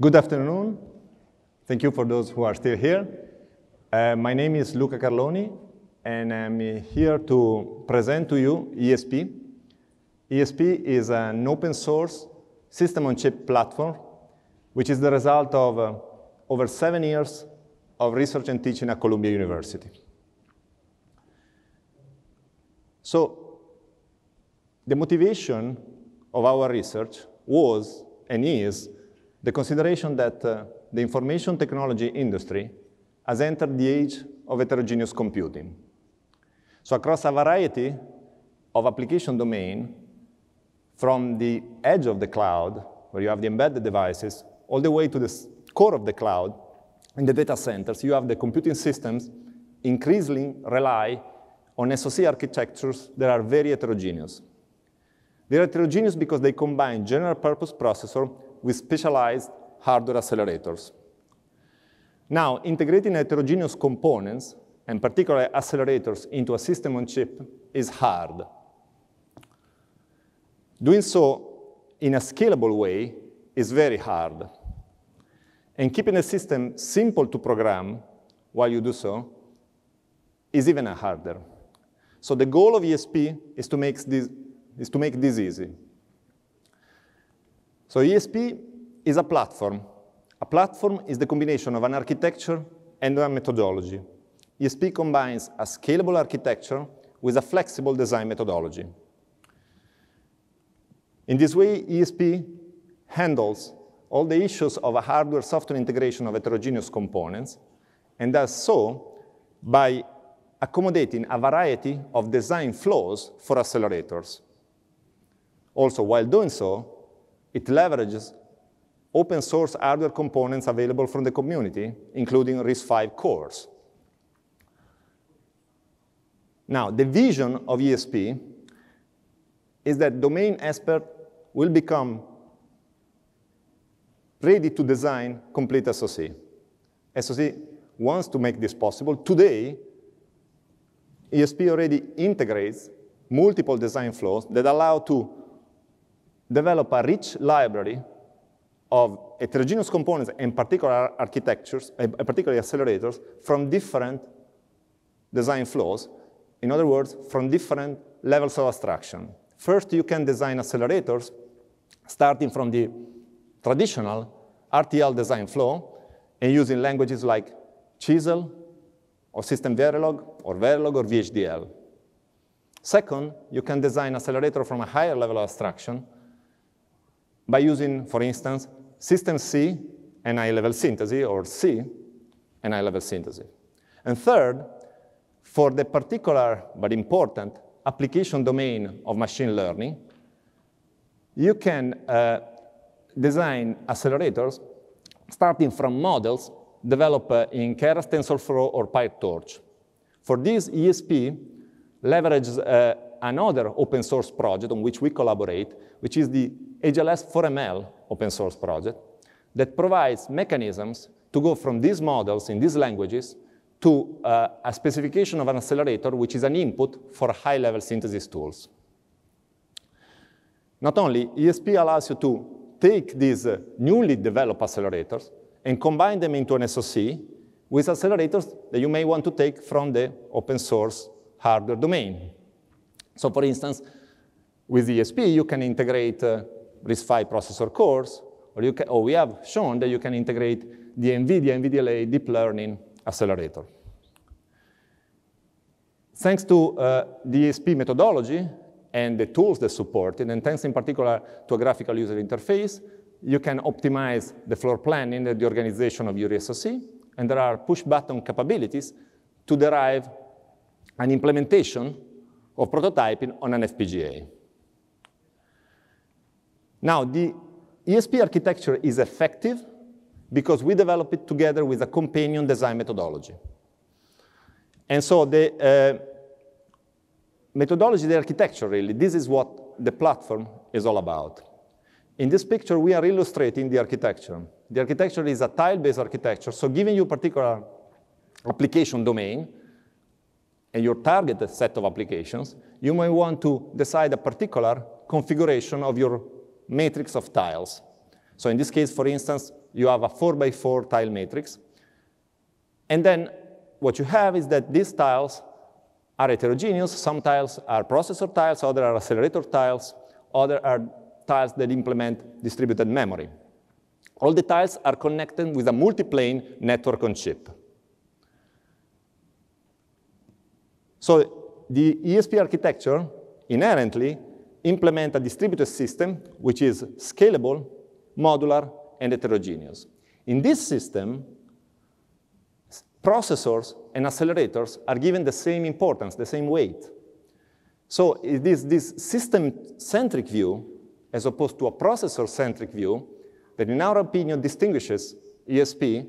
Good afternoon. Thank you for those who are still here. Uh, my name is Luca Carloni, and I'm here to present to you ESP. ESP is an open source system on chip platform, which is the result of uh, over seven years of research and teaching at Columbia University. So, the motivation of our research was and is the consideration that uh, the information technology industry has entered the age of heterogeneous computing. So across a variety of application domain, from the edge of the cloud, where you have the embedded devices, all the way to the core of the cloud, in the data centers, you have the computing systems increasingly rely on SoC architectures that are very heterogeneous. They're heterogeneous because they combine general purpose processor with specialized hardware accelerators. Now, integrating heterogeneous components, and particularly accelerators, into a system on chip is hard. Doing so in a scalable way is very hard. And keeping a system simple to program while you do so is even harder. So the goal of ESP is to make this, is to make this easy. So ESP is a platform. A platform is the combination of an architecture and a methodology. ESP combines a scalable architecture with a flexible design methodology. In this way, ESP handles all the issues of a hardware-software integration of heterogeneous components, and does so by accommodating a variety of design flows for accelerators. Also, while doing so, it leverages open source hardware components available from the community, including RISC-V cores. Now, the vision of ESP is that domain expert will become ready to design complete SoC. SoC wants to make this possible. Today, ESP already integrates multiple design flows that allow to develop a rich library of heterogeneous components and particular architectures, eh, particularly accelerators, from different design flows. In other words, from different levels of abstraction. First, you can design accelerators starting from the traditional RTL design flow and using languages like Chisel or System Verilog or Verilog or VHDL. Second, you can design accelerator from a higher level of abstraction by using, for instance, system C and high-level synthesis, or C and high-level synthesis. And third, for the particular but important application domain of machine learning, you can uh, design accelerators starting from models developed uh, in Keras, TensorFlow, or PyTorch. For this, ESP leverages uh, another open source project on which we collaborate, which is the HLS 4ML open source project that provides mechanisms to go from these models in these languages to uh, a specification of an accelerator, which is an input for high-level synthesis tools. Not only, ESP allows you to take these uh, newly developed accelerators and combine them into an SoC with accelerators that you may want to take from the open source hardware domain. So for instance, with ESP, you can integrate uh, RISC-V processor cores, or, you can, or we have shown that you can integrate the NVIDIA NVDLA deep learning accelerator. Thanks to uh, methodology and the tools that support it, and thanks in particular to a graphical user interface, you can optimize the floor planning and the organization of your SoC, and there are push button capabilities to derive an implementation of prototyping on an FPGA. Now, the ESP architecture is effective because we develop it together with a companion design methodology. And so the uh, methodology, the architecture really, this is what the platform is all about. In this picture, we are illustrating the architecture. The architecture is a tile-based architecture, so giving you particular application domain, and your target set of applications, you may want to decide a particular configuration of your matrix of tiles. So in this case, for instance, you have a 4 by 4 tile matrix. And then what you have is that these tiles are heterogeneous. Some tiles are processor tiles, other are accelerator tiles, other are tiles that implement distributed memory. All the tiles are connected with a multi-plane network on chip. So the ESP architecture inherently implement a distributed system which is scalable, modular, and heterogeneous. In this system, processors and accelerators are given the same importance, the same weight. So it is this system-centric view, as opposed to a processor-centric view, that in our opinion distinguishes ESP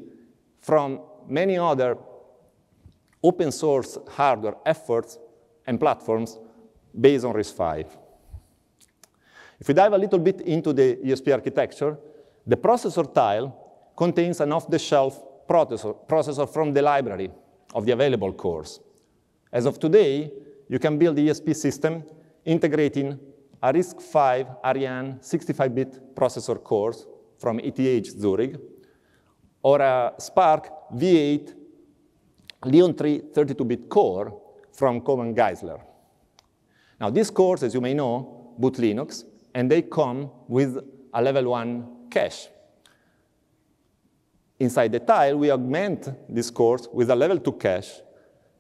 from many other open source hardware efforts and platforms based on RISC-V. If we dive a little bit into the ESP architecture, the processor tile contains an off-the-shelf processor, processor from the library of the available cores. As of today, you can build the ESP system integrating a RISC-V Ariane 65-bit processor cores from ETH Zurich or a Spark V8 Leon 3 32-bit core from Cohen Geisler. Now, these cores, as you may know, boot Linux, and they come with a level one cache. Inside the tile, we augment this core with a level two cache,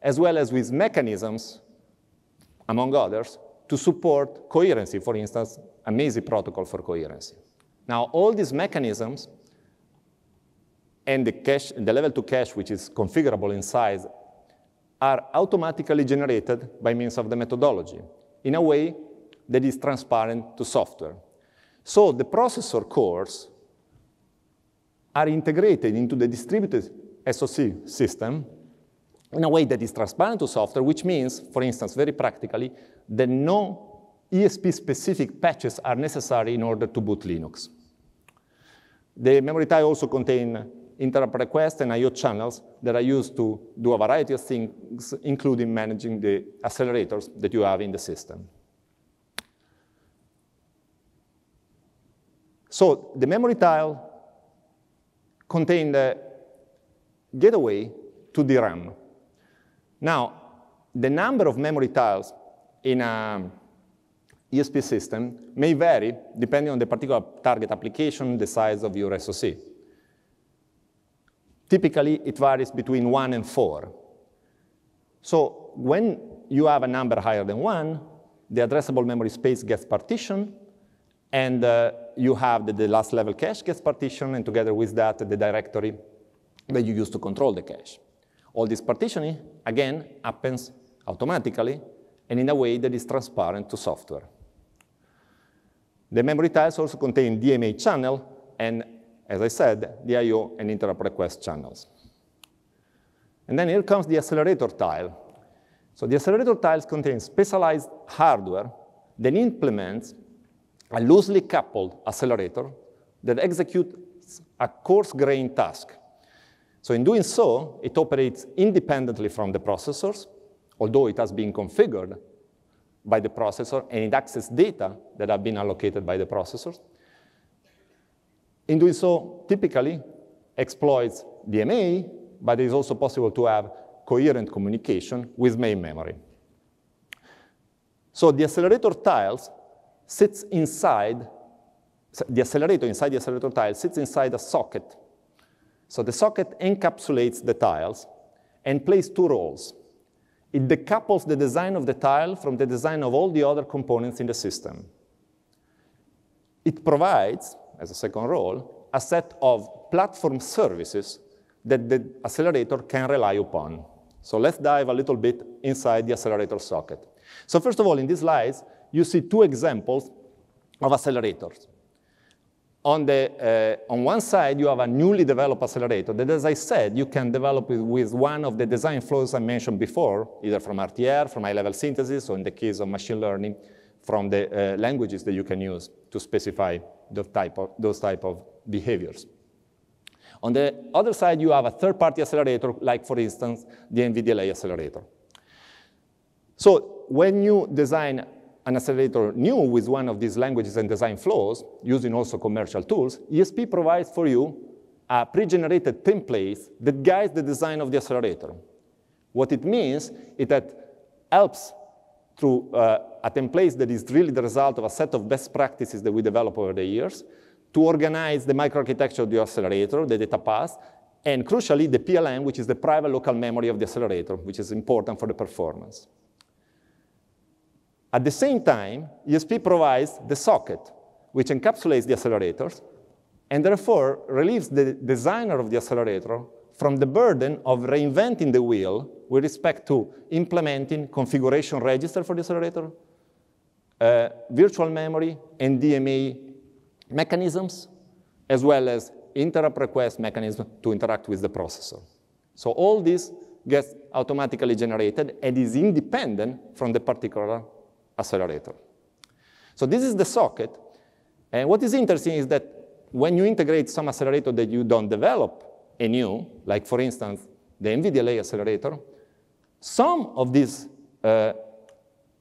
as well as with mechanisms, among others, to support coherency, for instance, a MAISY protocol for coherency. Now, all these mechanisms and the, cache, the level two cache, which is configurable in size, are automatically generated by means of the methodology in a way that is transparent to software. So the processor cores are integrated into the distributed SOC system in a way that is transparent to software, which means, for instance, very practically, that no ESP-specific patches are necessary in order to boot Linux. The memory tie also contain interrupt requests and IO channels that are used to do a variety of things, including managing the accelerators that you have in the system. So the memory tile contained the gateway to the RAM. Now, the number of memory tiles in a ESP system may vary depending on the particular target application, the size of your SoC. Typically, it varies between 1 and 4. So when you have a number higher than 1, the addressable memory space gets partitioned, and uh, you have the, the last level cache gets partitioned, and together with that, the directory that you use to control the cache. All this partitioning, again, happens automatically and in a way that is transparent to software. The memory tiles also contain DMA channel and as I said, the I.O. and interrupt request channels. And then here comes the accelerator tile. So the accelerator tiles contain specialized hardware that implements a loosely coupled accelerator that executes a coarse-grained task. So in doing so, it operates independently from the processors, although it has been configured by the processor, and it accesses data that have been allocated by the processors. In doing so, typically exploits DMA, but it is also possible to have coherent communication with main memory. So the accelerator tiles sits inside, the accelerator inside the accelerator tile sits inside a socket. So the socket encapsulates the tiles and plays two roles. It decouples the design of the tile from the design of all the other components in the system. It provides as a second role, a set of platform services that the accelerator can rely upon. So let's dive a little bit inside the accelerator socket. So first of all, in these slides, you see two examples of accelerators. On, the, uh, on one side, you have a newly developed accelerator that, as I said, you can develop with one of the design flows I mentioned before, either from RTR, from high-level synthesis, or in the case of machine learning, from the uh, languages that you can use to specify those type of, those type of behaviors. On the other side, you have a third-party accelerator, like, for instance, the NVDLA accelerator. So when you design an accelerator new with one of these languages and design flows, using also commercial tools, ESP provides for you a pre-generated template that guides the design of the accelerator. What it means is that helps through uh, a template that is really the result of a set of best practices that we develop over the years, to organize the microarchitecture of the accelerator, the data path, and crucially, the PLM, which is the private local memory of the accelerator, which is important for the performance. At the same time, ESP provides the socket, which encapsulates the accelerators, and therefore relieves the designer of the accelerator from the burden of reinventing the wheel with respect to implementing configuration register for the accelerator, uh, virtual memory, and DMA mechanisms, as well as interrupt request mechanism to interact with the processor. So all this gets automatically generated and is independent from the particular accelerator. So this is the socket. And what is interesting is that when you integrate some accelerator that you don't develop, a new, like for instance, the NVDLA accelerator, some of these uh,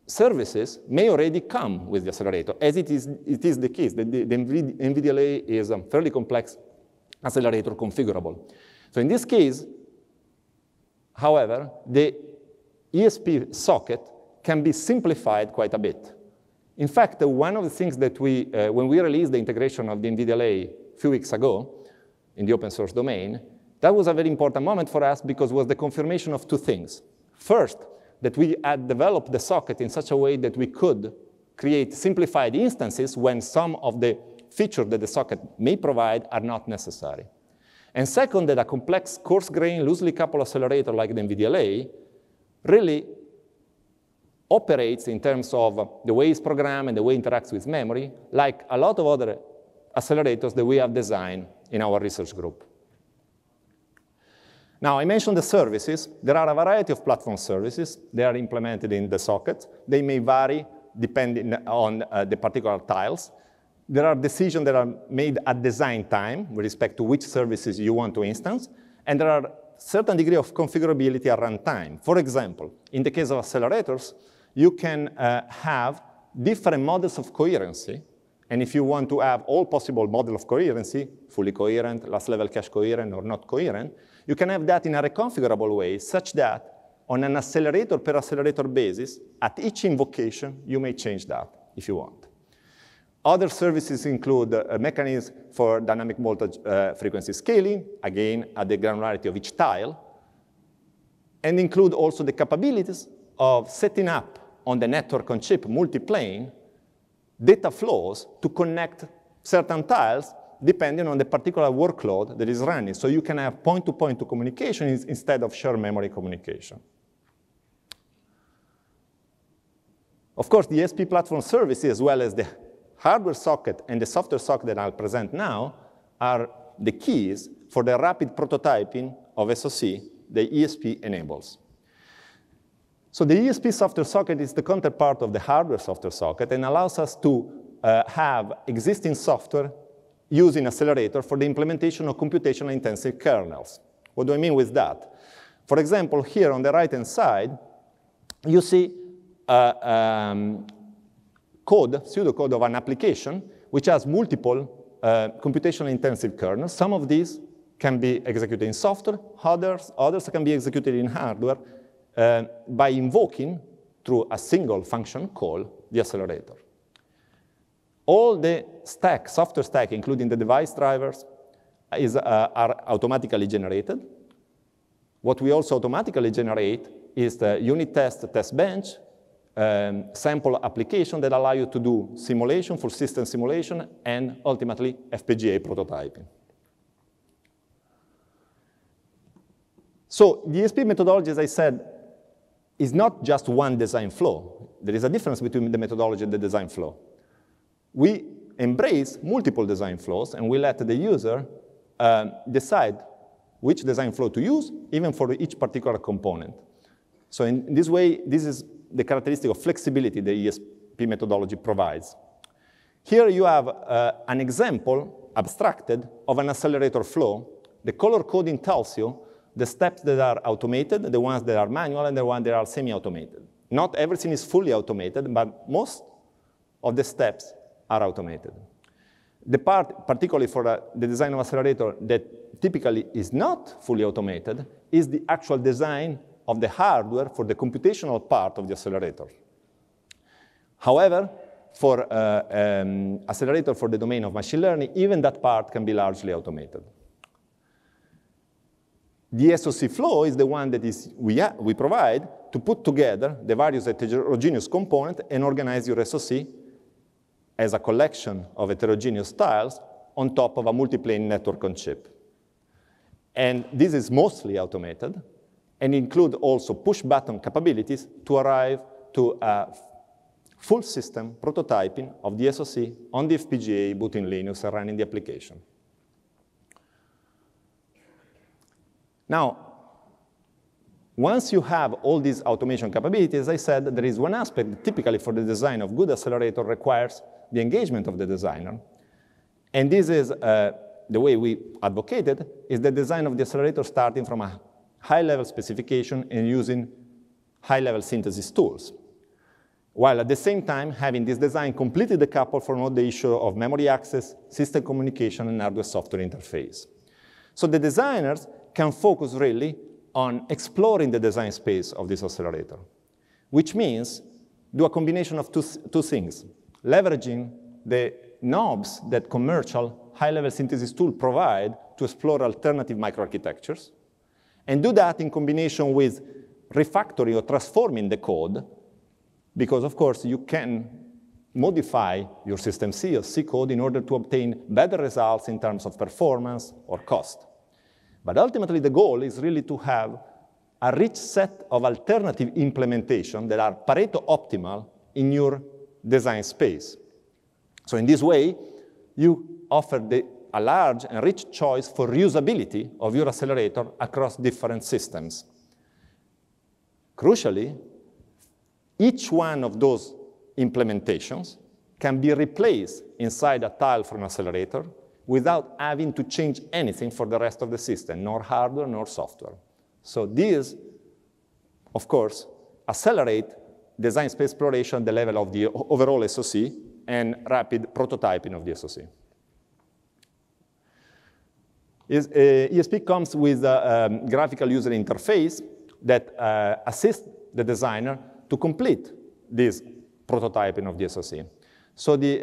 services may already come with the accelerator, as it is, it is the case. The, the, the is a fairly complex accelerator configurable. So in this case, however, the ESP socket can be simplified quite a bit. In fact, one of the things that we, uh, when we released the integration of the NVDLA a few weeks ago, in the open source domain, that was a very important moment for us because it was the confirmation of two things. First, that we had developed the socket in such a way that we could create simplified instances when some of the features that the socket may provide are not necessary. And second, that a complex coarse-grained, loosely coupled accelerator like the NVDLA really operates in terms of uh, the way it's programmed and the way it interacts with memory, like a lot of other accelerators that we have designed in our research group. Now, I mentioned the services. There are a variety of platform services. They are implemented in the socket. They may vary depending on uh, the particular tiles. There are decisions that are made at design time with respect to which services you want to instance, and there are certain degree of configurability at runtime. For example, in the case of accelerators, you can uh, have different models of coherency and if you want to have all possible model of coherency, fully coherent, last level cache coherent, or not coherent, you can have that in a reconfigurable way such that on an accelerator per accelerator basis, at each invocation, you may change that if you want. Other services include uh, a mechanism for dynamic voltage uh, frequency scaling, again, at the granularity of each tile, and include also the capabilities of setting up on the network on chip multiplane data flows to connect certain tiles depending on the particular workload that is running. So you can have point-to-point -to -point communication instead of shared memory communication. Of course, the ESP platform services, as well as the hardware socket and the software socket that I'll present now, are the keys for the rapid prototyping of SOC that ESP enables. So the ESP software socket is the counterpart of the hardware software socket and allows us to uh, have existing software using accelerator for the implementation of computational intensive kernels. What do I mean with that? For example, here on the right-hand side, you see uh, um, code, pseudocode of an application, which has multiple uh, computational intensive kernels. Some of these can be executed in software, others, others can be executed in hardware, uh, by invoking through a single function call the accelerator. All the stack, software stack, including the device drivers, is, uh, are automatically generated. What we also automatically generate is the unit test test bench, um, sample application that allow you to do simulation, full system simulation, and ultimately FPGA prototyping. So the ESP methodology, as I said, is not just one design flow. There is a difference between the methodology and the design flow. We embrace multiple design flows, and we let the user um, decide which design flow to use, even for each particular component. So in this way, this is the characteristic of flexibility the ESP methodology provides. Here you have uh, an example, abstracted, of an accelerator flow. The color coding tells you the steps that are automated, the ones that are manual, and the ones that are semi-automated. Not everything is fully automated, but most of the steps are automated. The part, particularly for uh, the design of accelerator that typically is not fully automated, is the actual design of the hardware for the computational part of the accelerator. However, for uh, um, accelerator for the domain of machine learning, even that part can be largely automated. The SOC flow is the one that is we, we provide to put together the various heterogeneous components and organize your SOC as a collection of heterogeneous tiles on top of a multiplane network on chip. And this is mostly automated and include also push button capabilities to arrive to a full system prototyping of the SoC on the FPGA, booting Linux, and running the application. Now, once you have all these automation capabilities, I said there is one aspect that typically for the design of good accelerator requires the engagement of the designer. And this is uh, the way we advocated, is the design of the accelerator starting from a high-level specification and using high-level synthesis tools. While at the same time, having this design completely decoupled from all the issue of memory access, system communication, and hardware-software interface. So the designers can focus really on exploring the design space of this accelerator, which means do a combination of two, two things, leveraging the knobs that commercial high-level synthesis tool provide to explore alternative microarchitectures, and do that in combination with refactoring or transforming the code, because of course you can modify your system C or C code in order to obtain better results in terms of performance or cost. But ultimately, the goal is really to have a rich set of alternative implementation that are Pareto optimal in your design space. So in this way, you offer the, a large and rich choice for reusability of your accelerator across different systems. Crucially, each one of those implementations can be replaced inside a tile from an accelerator without having to change anything for the rest of the system, nor hardware, nor software. So this, of course, accelerate design space exploration at the level of the overall SOC and rapid prototyping of the SOC. Is, uh, ESP comes with a um, graphical user interface that uh, assists the designer to complete this prototyping of the SOC. So the,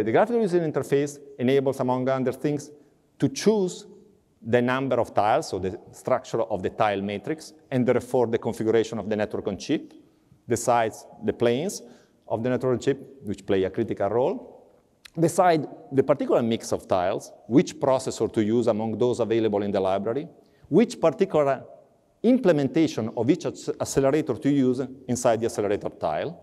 uh, the graphical user interface enables, among other things, to choose the number of tiles, so the structure of the tile matrix, and therefore the configuration of the network on chip, decides the planes of the network on chip, which play a critical role, decide the particular mix of tiles, which processor to use among those available in the library, which particular implementation of each accelerator to use inside the accelerator tile,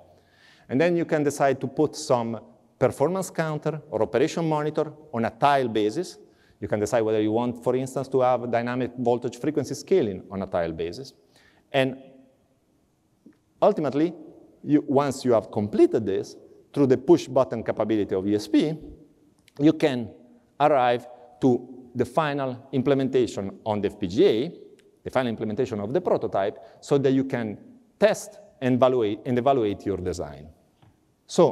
and then you can decide to put some performance counter or operation monitor on a tile basis. You can decide whether you want, for instance, to have dynamic voltage frequency scaling on a tile basis. And ultimately, you, once you have completed this, through the push button capability of ESP, you can arrive to the final implementation on the FPGA, the final implementation of the prototype, so that you can test and evaluate, and evaluate your design. So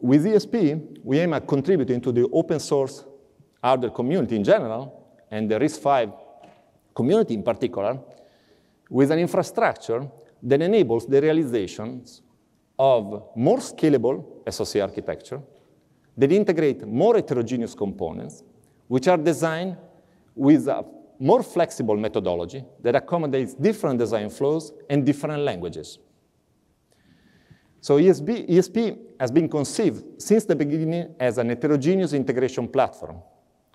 with ESP, we aim at contributing to the open source hardware community in general, and the RISC-V community in particular, with an infrastructure that enables the realizations of more scalable SoC architecture that integrate more heterogeneous components, which are designed with a more flexible methodology that accommodates different design flows and different languages. So ESB, ESP has been conceived since the beginning as an heterogeneous integration platform.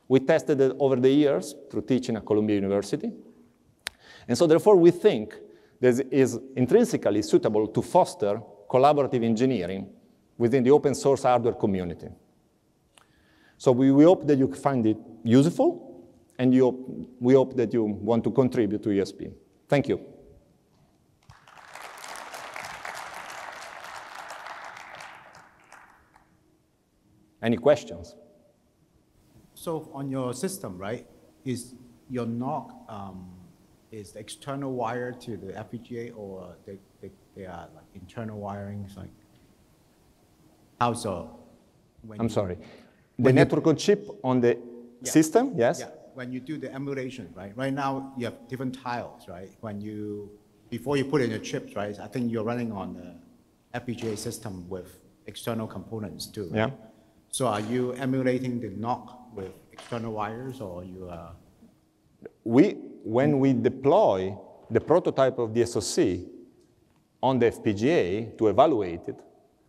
We tested it over the years through teaching at Columbia University. And so therefore we think this is intrinsically suitable to foster collaborative engineering within the open source hardware community. So we, we hope that you find it useful, and you, we hope that you want to contribute to ESP. Thank you. Any questions? So on your system, right, is your NOC um, is the external wire to the FPGA or they, they, they are like internal wirings? Like how so? When I'm you, sorry. The network you, on chip on the yeah, system, yes? Yeah. When you do the emulation, right? Right now you have different tiles, right? When you before you put in your chips, right? I think you're running on the FPGA system with external components too. Right? Yeah. So are you emulating the NOC with external wires or you are? Uh, we, when we deploy the prototype of the SoC on the FPGA to evaluate it,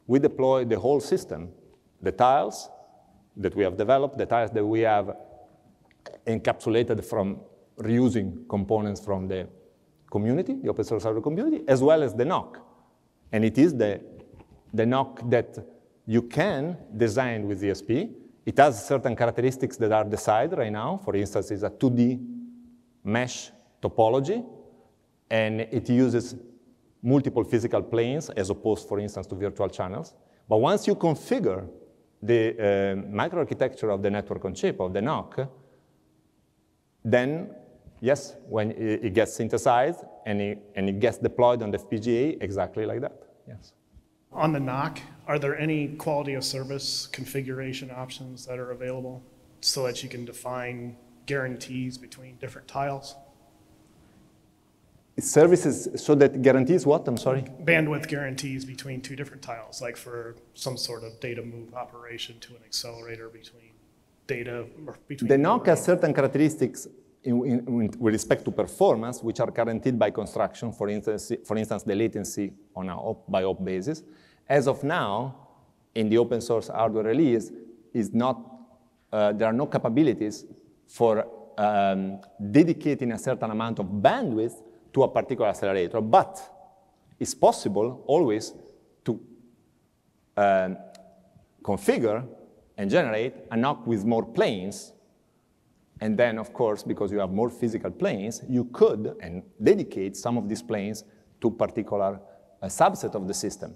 we deploy the whole system, the tiles that we have developed, the tiles that we have encapsulated from reusing components from the community, the open source hardware community, as well as the NOC. And it is the, the NOC that you can design with ESP. It has certain characteristics that are decided right now. For instance, it's a 2D mesh topology, and it uses multiple physical planes as opposed, for instance, to virtual channels. But once you configure the uh, microarchitecture of the network on chip, of the NOC, then yes, when it gets synthesized and it, and it gets deployed on the FPGA exactly like that, yes. On the NOC, are there any quality of service configuration options that are available so that you can define guarantees between different tiles? Services so that guarantees what? I'm sorry. Bandwidth guarantees between two different tiles, like for some sort of data move operation to an accelerator between data. Between the NOC has certain characteristics in, in, in, with respect to performance, which are guaranteed by construction, for instance, for instance the latency on a op by op basis as of now, in the open source hardware release, is not, uh, there are no capabilities for um, dedicating a certain amount of bandwidth to a particular accelerator, but it's possible always to um, configure and generate a knock with more planes. And then, of course, because you have more physical planes, you could and dedicate some of these planes to particular uh, subset of the system.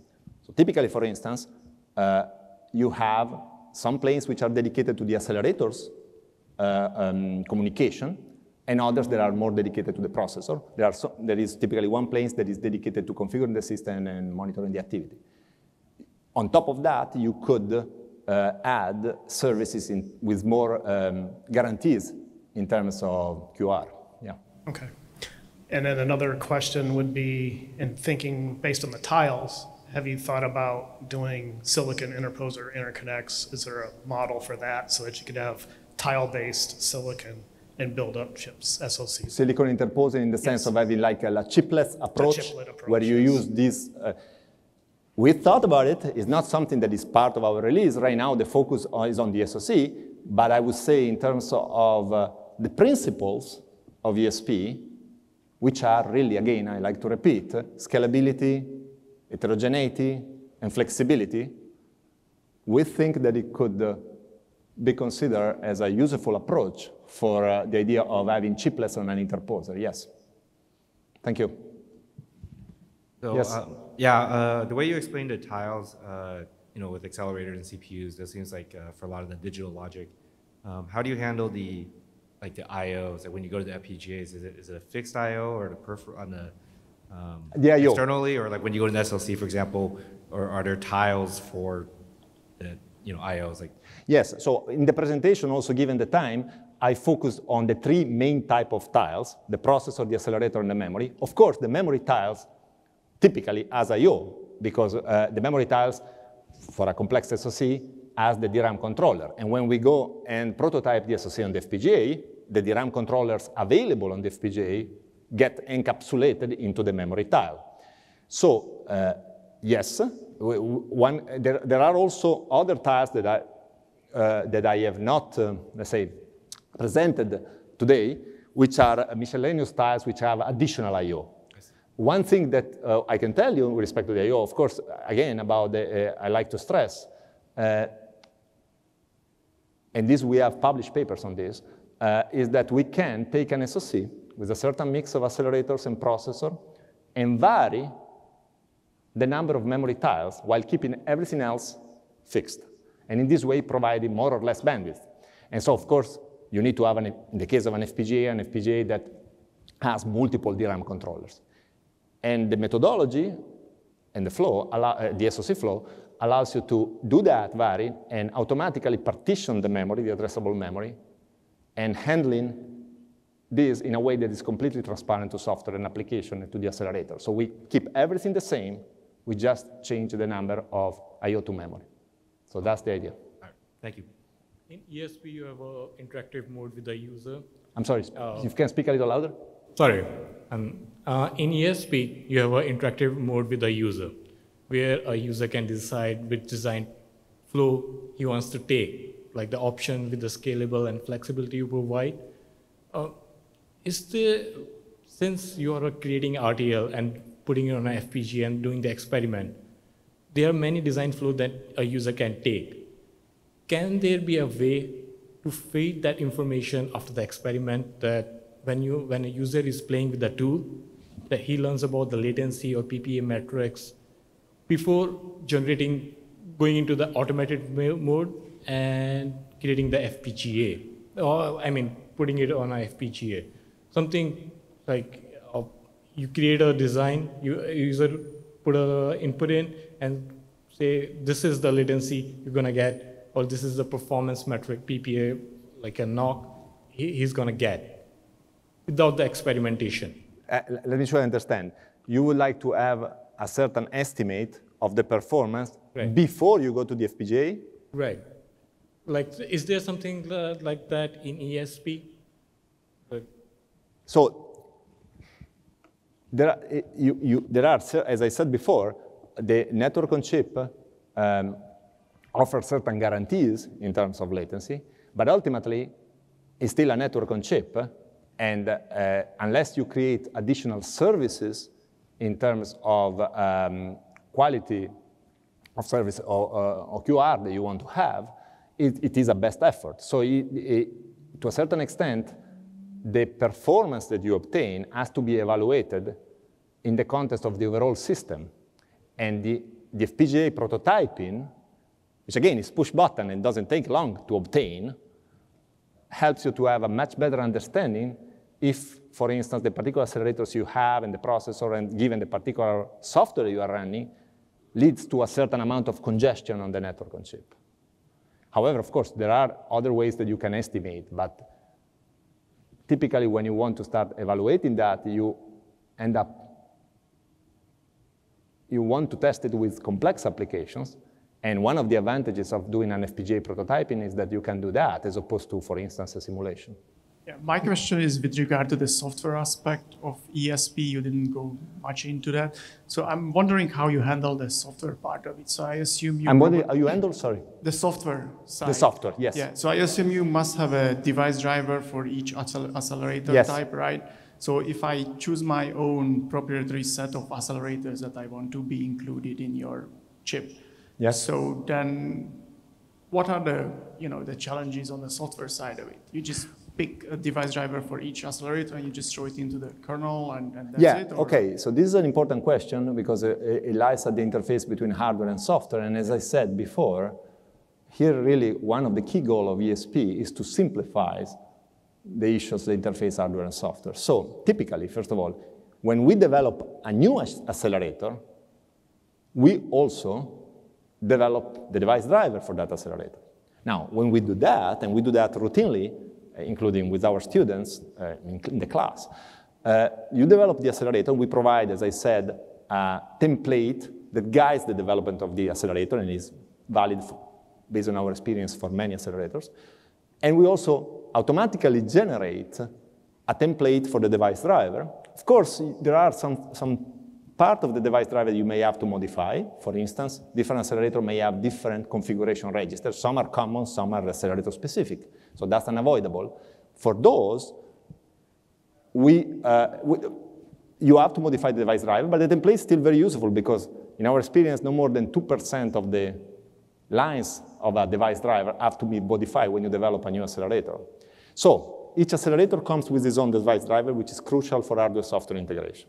Typically, for instance, uh, you have some planes which are dedicated to the accelerators uh, um, communication and others that are more dedicated to the processor. There, are so, there is typically one plane that is dedicated to configuring the system and monitoring the activity. On top of that, you could uh, add services in, with more um, guarantees in terms of QR. Yeah. Okay. And then another question would be in thinking based on the tiles, have you thought about doing silicon interposer interconnects? Is there a model for that so that you could have tile-based silicon and build up chips, SOCs? Silicon interposer in the yes. sense of having like a, a chipless approach, chiplet approach, where you yes. use these. Uh, we thought about it. It's not something that is part of our release. Right now, the focus uh, is on the SOC, but I would say in terms of uh, the principles of ESP, which are really, again, I like to repeat, scalability, heterogeneity, and flexibility, we think that it could uh, be considered as a useful approach for uh, the idea of having chipless on an interposer. Yes. Thank you. So, yes. Uh, yeah, uh, the way you explained the tiles, uh, you know, with accelerators and CPUs, that seems like uh, for a lot of the digital logic. Um, how do you handle the like the IOs? Like when you go to the FPGAs, is it, is it a fixed IO or the peripheral on the um, yeah, externally, or like when you go to an SLC, for example, or are there tiles for the you know IOs? Like yes. So in the presentation, also given the time, I focused on the three main type of tiles: the processor, the accelerator, and the memory. Of course, the memory tiles typically as I/O because uh, the memory tiles for a complex SoC as the DRAM controller. And when we go and prototype the SoC on the FPGA, the DRAM controllers available on the FPGA get encapsulated into the memory tile. So uh, yes, one, there, there, are also other tiles that I, uh, that I have not, uh, let's say, presented today, which are miscellaneous tiles which have additional I.O. One thing that uh, I can tell you with respect to the I.O., of course, again, about the, uh, I like to stress, uh, and this we have published papers on this, is that we can take an SOC with a certain mix of accelerators and processor and vary the number of memory tiles while keeping everything else fixed. And in this way, providing more or less bandwidth. And so, of course, you need to have, an, in the case of an FPGA, an FPGA that has multiple DRAM controllers. And the methodology and the flow, allow, uh, the SOC flow, allows you to do that vary and automatically partition the memory, the addressable memory, and handling this in a way that is completely transparent to software and application and to the accelerator. So we keep everything the same, we just change the number of IO to memory. So that's the idea. Thank you. In ESP, you have an interactive mode with the user. I'm sorry, uh, you can speak a little louder. Sorry. Um, uh, in ESP, you have an interactive mode with the user, where a user can decide which design flow he wants to take, like the option with the scalable and flexibility you provide. Uh, is there, since you are creating RTL and putting it on an FPGA and doing the experiment, there are many design flows that a user can take. Can there be a way to feed that information after the experiment that when, you, when a user is playing with the tool, that he learns about the latency or PPA metrics before generating, going into the automated mode and creating the FPGA, or I mean, putting it on an FPGA something like uh, you create a design, you user put a input in and say this is the latency you're gonna get, or this is the performance metric PPA, like a knock, he, he's gonna get without the experimentation. Uh, let me try to understand. You would like to have a certain estimate of the performance right. before you go to the FPGA? Right. Like, is there something uh, like that in ESP? So there are, eh, you, you, there are, as I said before, the network on chip um, offers certain guarantees in terms of latency, but ultimately it's still a network on chip. And uh, unless you create additional services in terms of um, quality of service or, uh, or, QR that you want to have, it, it is a best effort. So it, it, to a certain extent, the performance that you obtain has to be evaluated in the context of the overall system. And the, the FPGA prototyping, which again is push button and doesn't take long to obtain, helps you to have a much better understanding if, for instance, the particular accelerators you have and the processor and given the particular software you are running leads to a certain amount of congestion on the network on chip. However, of course, there are other ways that you can estimate, but typically when you want to start evaluating that, you end up, you want to test it with complex applications. And one of the advantages of doing an FPGA prototyping is that you can do that as opposed to, for instance, a simulation. Yeah, my question is with regard to the software aspect of ESP. You didn't go much into that, so I'm wondering how you handle the software part of it. So I assume you. I'm wondering you handle. Sorry. The software side. The software, yes. Yeah. So I assume you must have a device driver for each accelerator yes. type, right? So if I choose my own proprietary set of accelerators that I want to be included in your chip. Yes. So then, what are the you know the challenges on the software side of it? You just pick a device driver for each accelerator and you just throw it into the kernel and, and that's yeah, it? Yeah, okay. So this is an important question because it, it lies at the interface between hardware and software. And as I said before, here really one of the key goal of ESP is to simplify the issues the interface hardware and software. So typically, first of all, when we develop a new accelerator, we also develop the device driver for that accelerator. Now, when we do that, and we do that routinely, uh, including with our students uh, in the class. Uh, you develop the accelerator. We provide, as I said, a template that guides the development of the accelerator and is valid for, based on our experience for many accelerators. And we also automatically generate a template for the device driver. Of course, there are some, some part of the device driver you may have to modify. For instance, different accelerators may have different configuration registers. Some are common, some are accelerator specific. So that's unavoidable. For those, we, uh, we, you have to modify the device driver, but the template is still very useful because in our experience, no more than 2% of the lines of a device driver have to be modified when you develop a new accelerator. So each accelerator comes with its own device driver, which is crucial for hardware-software integration.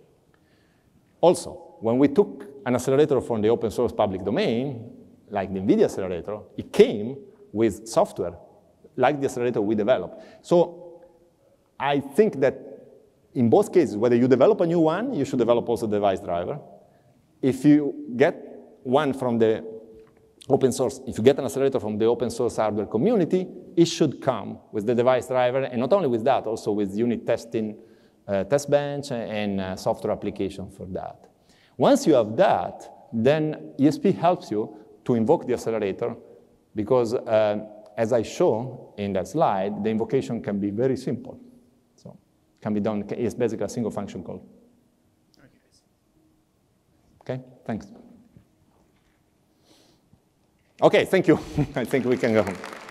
Also, when we took an accelerator from the open source public domain, like the NVIDIA accelerator, it came with software like the accelerator we develop. So I think that in both cases, whether you develop a new one, you should develop also a device driver. If you get one from the open source, if you get an accelerator from the open source hardware community, it should come with the device driver, and not only with that, also with unit testing, uh, test bench, and uh, software application for that. Once you have that, then ESP helps you to invoke the accelerator because uh, as I show in that slide, the invocation can be very simple. So can be done, it's basically a single function call. Okay, thanks. Okay, thank you. I think we can go home.